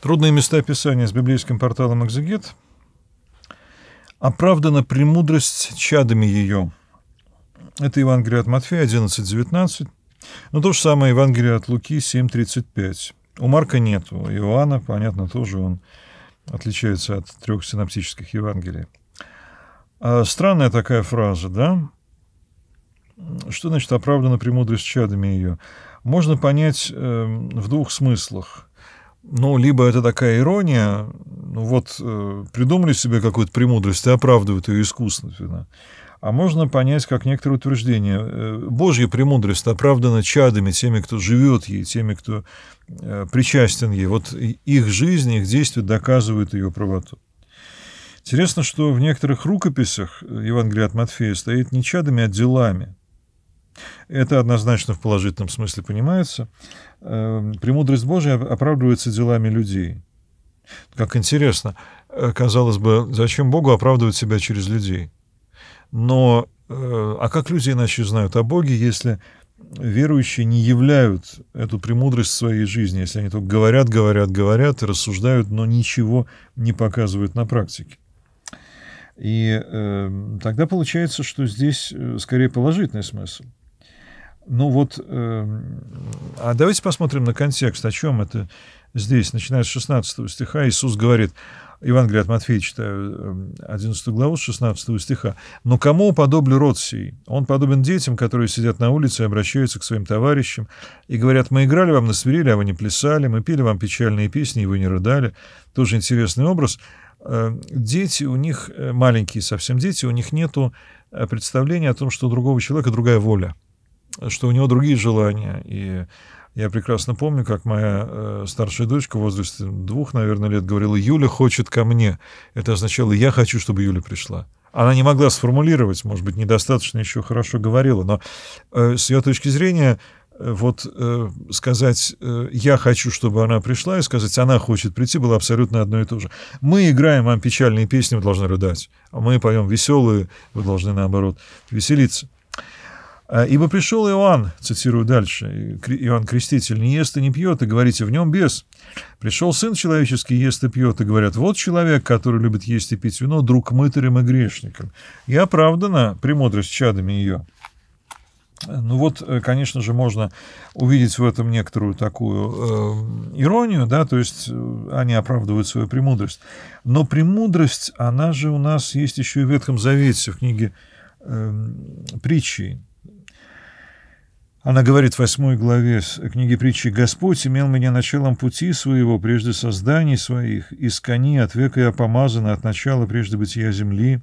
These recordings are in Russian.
Трудные места Писания с библейским порталом «Экзегет» оправдана премудрость чадами ее. Это Евангелие от Матфея 11.19, но то же самое Евангелие от Луки 7.35. У Марка нету. у Иоанна, понятно, тоже он отличается от трех синаптических Евангелий. А странная такая фраза, да? Что значит оправдана премудрость чадами ее? Можно понять э, в двух смыслах – ну, либо это такая ирония, ну вот э, придумали себе какую-то премудрость и оправдывают ее искусственно. А можно понять, как некоторые утверждения Э, Божья премудрость оправдана чадами, теми, кто живет ей, теми, кто э, причастен ей. Вот их жизнь, их действия доказывают ее правоту. Интересно, что в некоторых рукописях Евангелия от Матфея стоит не чадами, а делами. Это однозначно в положительном смысле понимается. Эм, премудрость Божия оправдывается делами людей. Как интересно, э, казалось бы, зачем Богу оправдывать себя через людей? Но э, а как люди иначе знают о Боге, если верующие не являют эту премудрость в своей жизни, если они только говорят, говорят, говорят и рассуждают, но ничего не показывают на практике? И э, тогда получается, что здесь э, скорее положительный смысл. Ну вот, э, а давайте посмотрим на контекст, о чем это здесь. Начиная с 16 стиха, Иисус говорит, Иван от Матфея читаю 11 эм, главу с 16 стиха. «Но кому подоблю род сей? Он подобен детям, которые сидят на улице и обращаются к своим товарищам и говорят, мы играли вам на свирели, а вы не плясали, мы пели вам печальные песни, и вы не рыдали». Тоже интересный образ. Эм, дети у них, э, маленькие совсем дети, у них нету э, представления о том, что у другого человека другая воля – что у него другие желания. И я прекрасно помню, как моя э, старшая дочка в возрасте двух, наверное, лет говорила, Юля хочет ко мне. Это означало, я хочу, чтобы Юля пришла. Она не могла сформулировать, может быть, недостаточно еще хорошо говорила, но э, с ее точки зрения, э, вот э, сказать э, «я хочу, чтобы она пришла» и сказать «она хочет прийти» было абсолютно одно и то же. Мы играем вам печальные песни, вы должны рыдать. А мы поем веселые, вы должны, наоборот, веселиться. А, Ибо пришел Иоанн, цитирую дальше, Иоанн Креститель, не ест и не пьет, и говорите, в нем бес. Пришел Сын Человеческий, ест и пьет, и говорят, вот человек, который любит есть и пить вино, друг мытарем и грешником. И оправдана премудрость чадами ее. Ну вот, э, конечно же, можно увидеть в этом некоторую такую э, иронию, да, то есть э, они оправдывают свою премудрость. Но премудрость, она же у нас есть еще и в Ветхом Завете, в книге э, эм, притчи, она говорит в восьмой главе книги притчи «Господь имел меня началом пути своего, прежде созданий своих, из кони от века я помазана, от начала прежде бытия земли.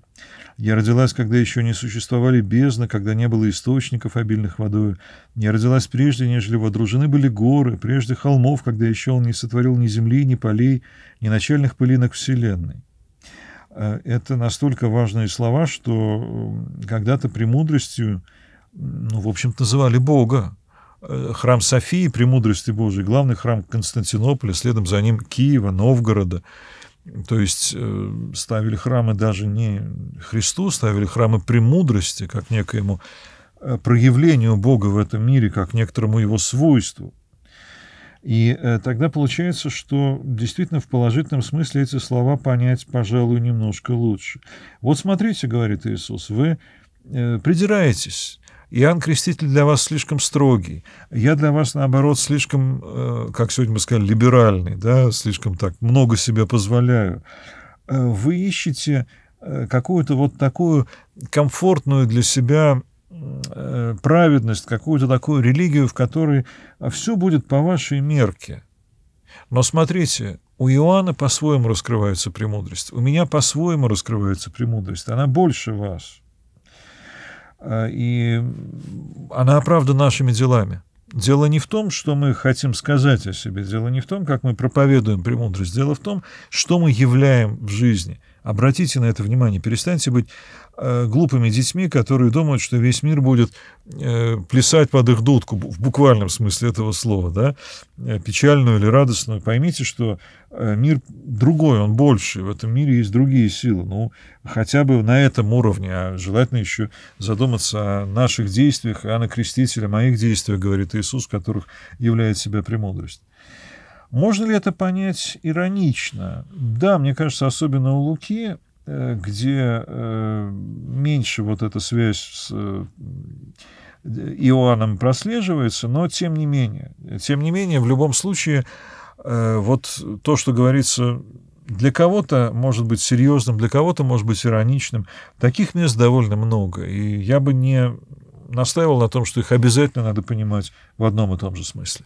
Я родилась, когда еще не существовали бездны, когда не было источников, обильных водой. Я родилась прежде, нежели водружены были горы, прежде холмов, когда еще он не сотворил ни земли, ни полей, ни начальных пылинок вселенной». Э, это настолько важные слова, что э, когда-то премудростью мудростью ну, в общем-то, называли Бога. Э, храм Софии, премудрости Божией, главный храм Константинополя, следом за ним Киева, Новгорода. То есть э, ставили храмы даже не Христу, ставили храмы премудрости, как некоему э, проявлению Бога в этом мире, как некоторому его свойству. И тогда получается, что действительно в положительном смысле эти слова понять, пожалуй, немножко лучше. Вот смотрите, говорит Иисус, вы придираетесь Иоанн Креститель для вас слишком строгий, я для вас, наоборот, слишком, э, как сегодня мы сказали, либеральный, да, слишком так много себе позволяю. Э, вы ищете э, какую-то вот такую комфортную для себя праведность, какую-то такую религию, в которой все будет по вашей мерке. Но смотрите, у Иоанна по-своему раскрывается премудрость, у меня по-своему раскрывается премудрость, она больше вас. А, и она оправдана нашими делами. Дело не в том, что мы хотим сказать о себе, дело не в том, как мы проповедуем премудрость, дело в том, что мы являем в жизни – Обратите на это внимание. Перестаньте быть э, глупыми детьми, которые думают, что весь мир будет э, плясать под их дудку, в буквальном смысле этого слова, да, э, печальную или радостную. Поймите, что э, мир другой, он больше. В этом мире есть другие силы. Ну, хотя бы на этом уровне. А желательно еще задуматься о наших действиях, о Накрестителе, о моих действиях, говорит Иисус, которых являет себя премудрость. Можно ли это понять иронично? Да, мне кажется, особенно у Луки, э, где э, меньше вот эта связь с э, Иоанном прослеживается, но тем не менее. Тем не менее, в любом случае, вот то, что говорится для кого-то может быть серьезным, для кого-то может быть ироничным. Таких мест довольно много. И я бы не настаивал на том, что их обязательно надо понимать в одном и том же смысле.